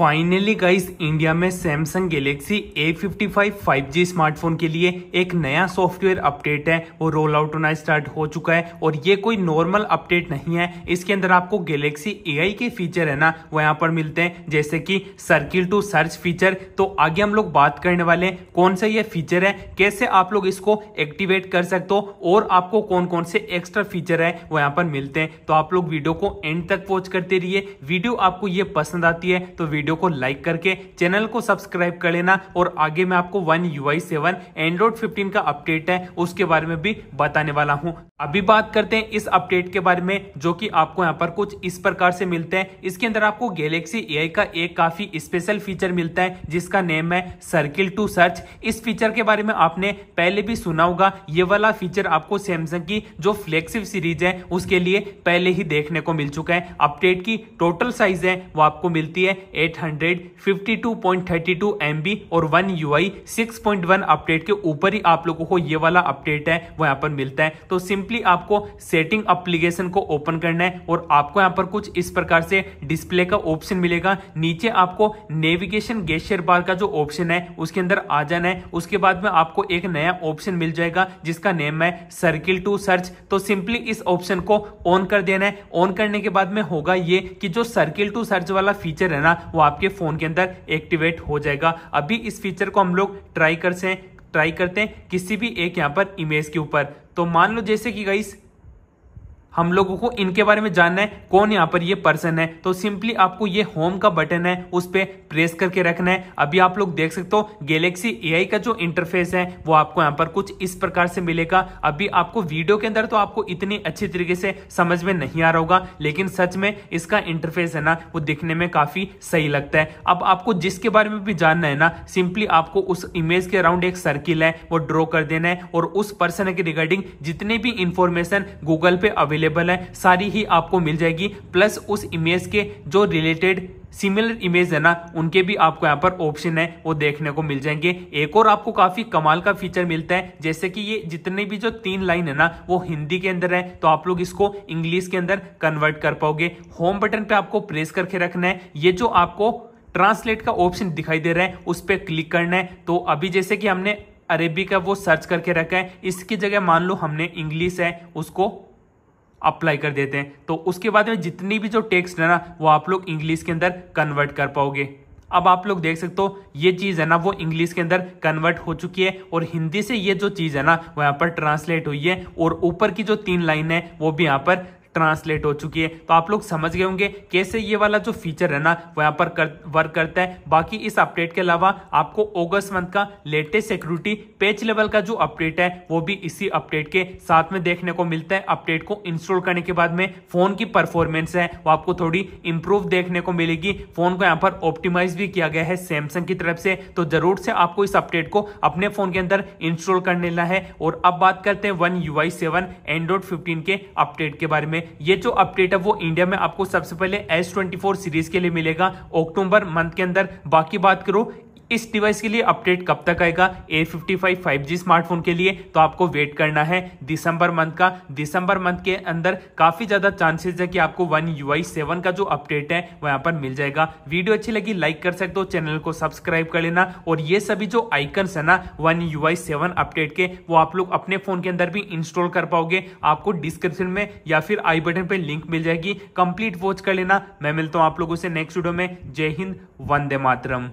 finally guys India में Samsung Galaxy A55 5G smartphone के लिए एक नया सॉफ्टवेयर अपडेट है वो रोल आउट होना स्टार्ट हो चुका है और ये कोई नॉर्मल अपडेट नहीं है इसके अंदर आपको गैलेक्सी AI के फीचर है ना वो यहाँ पर मिलते हैं जैसे कि सर्किल टू सर्च फीचर तो आगे हम लोग बात करने वाले हैं कौन सा ये फीचर है कैसे आप लोग इसको एक्टिवेट कर सकते हो और आपको कौन कौन से एक्स्ट्रा फीचर है वो यहाँ पर मिलते हैं तो आप लोग वीडियो को एंड तक वॉच करते रहिए वीडियो आपको ये पसंद आती है तो वीडियो वीडियो को लाइक करके चैनल को सब्सक्राइब कर लेना और आगे मैं आपको one you I seven Android fifteen का अपडेट है उसके बारे में भी बताने वाला हूँ अभी बात करते हैं इस अपडेट के बारे में जो कि आपको यहाँ पर कुछ इस प्रकार से मिलते हैं इसके अंदर आपको गैलेक्सी ए का एक काफी स्पेशल फीचर मिलता है जिसका नेम है सर्किल टू सर्च इस फीचर के बारे में आपने पहले भी सुना होगा ये वाला फीचर आपको सैमसंग की जो फ्लेक्सिव सीरीज है उसके लिए पहले ही देखने को मिल चुका है अपडेट की टोटल साइज है वो आपको मिलती है एट 852.32 MB और वन UI 6.1 अपडेट के ऊपर ही आप लोगों को ये वाला अपडेट है वो यहाँ पर मिलता है तो सिंपली आपको सेटिंग अप्लीकेशन को ओपन करना है और आपको यहाँ पर कुछ इस प्रकार से डिस्प्ले का ऑप्शन मिलेगा नीचे आपको नेविगेशन गेशियर बार का जो ऑप्शन है उसके अंदर आ जाना है उसके बाद में आपको एक नया ऑप्शन मिल जाएगा जिसका नेम है सर्किल टू सर्च तो सिंपली इस ऑप्शन को ऑन कर देना है ऑन करने के बाद में होगा ये कि जो सर्किल टू सर्च वाला फीचर है ना वो वो आपके फ़ोन के अंदर एक्टिवेट हो जाएगा अभी इस फीचर को हम लोग ट्राई कर से ट्राई करते हैं किसी भी एक यहाँ पर इमेज के ऊपर तो मान लो जैसे कि गाइस हम लोगों को इनके बारे में जानना है कौन यहाँ पर ये पर्सन है तो सिंपली आपको ये होम का बटन है उस पर प्रेस करके रखना है अभी आप लोग देख सकते हो गैलेक्सी एआई का जो इंटरफेस है वो आपको यहाँ पर कुछ इस प्रकार से मिलेगा अभी आपको वीडियो के अंदर तो आपको इतनी अच्छी तरीके से समझ में नहीं आ रहा होगा लेकिन सच में इसका इंटरफेस है ना वो दिखने में काफी सही लगता है अब आपको जिसके बारे में भी जानना है ना सिंपली आपको उस इमेज के अराउंड एक सर्किल है वो ड्रॉ कर देना है और उस पर्सन के रिगार्डिंग जितने भी इंफॉर्मेशन गूगल पे अवेलेबल अवेलेबल है सारी ही आपको मिल जाएगी प्लस उस इमेज के जो रिलेटेड सिमिलर इमेज है ना उनके भी आपको यहाँ पर ऑप्शन है वो देखने को मिल जाएंगे एक और आपको काफी कमाल का फीचर मिलता है जैसे कि ये जितने भी जो तीन लाइन है ना वो हिंदी के अंदर है तो आप लोग इसको इंग्लिश के अंदर कन्वर्ट कर पाओगे होम बटन पे आपको प्रेस करके रखना है ये जो आपको ट्रांसलेट का ऑप्शन दिखाई दे रहा है उस पर क्लिक करना है तो अभी जैसे कि हमने अरेबी का वो सर्च करके रखा है इसकी जगह मान लो हमने इंग्लिश है उसको अप्लाई कर देते हैं तो उसके बाद में जितनी भी जो टेक्स्ट है ना वो आप लोग इंग्लिश के अंदर कन्वर्ट कर पाओगे अब आप लोग देख सकते हो ये चीज़ है ना वो इंग्लिश के अंदर कन्वर्ट हो चुकी है और हिंदी से ये जो चीज़ है ना वो यहाँ पर ट्रांसलेट हुई है और ऊपर की जो तीन लाइन है वो भी यहाँ पर ट्रांसलेट हो चुकी है तो आप लोग समझ गए होंगे कैसे ये वाला जो फीचर है ना वो यहाँ पर कर, वर्क करता है बाकी इस अपडेट के अलावा आपको ऑगस्ट मंथ का लेटेस्ट सिक्योरिटी पेज लेवल का जो अपडेट है वो भी इसी अपडेट के साथ में देखने को मिलता है अपडेट को इंस्टॉल करने के बाद में फोन की परफॉर्मेंस है वो आपको थोड़ी इंप्रूव देखने को मिलेगी फोन को यहाँ पर ऑप्टिमाइज भी किया गया है सैमसंग की तरफ से तो जरूर से आपको इस अपडेट को अपने फोन के अंदर इंस्टॉल कर लेना है और अब बात करते हैं one you I seven Android fifteen के अपडेट के बारे में में ये जो अपडेट है वो इंडिया में आपको सबसे पहले एस सीरीज के लिए मिलेगा अक्टूबर मंथ के अंदर बाकी बात करो इस डिवाइस के लिए अपडेट कब तक आएगा A fifty five five G smartphone के लिए तो आपको वेट करना है दिसंबर मंथ का दिसंबर मंथ के अंदर काफी ज्यादा चांसेस है कि आपको वन यू आई का जो अपडेट है यहाँ पर मिल जाएगा वीडियो अच्छी लगी लाइक कर सकते हो चैनल को सब्सक्राइब कर लेना और ये सभी जो आइकन्स है ना one you I seven update के वो आप लोग अपने फोन के अंदर भी इंस्टॉल कर पाओगे आपको डिस्क्रिप्शन में या फिर आई बटन पर लिंक मिल जाएगी कंप्लीट वॉच कर लेना मैं मिलता हूँ आप लोगों से नेक्स्ट वीडियो में जय हिंद वंदे मातरम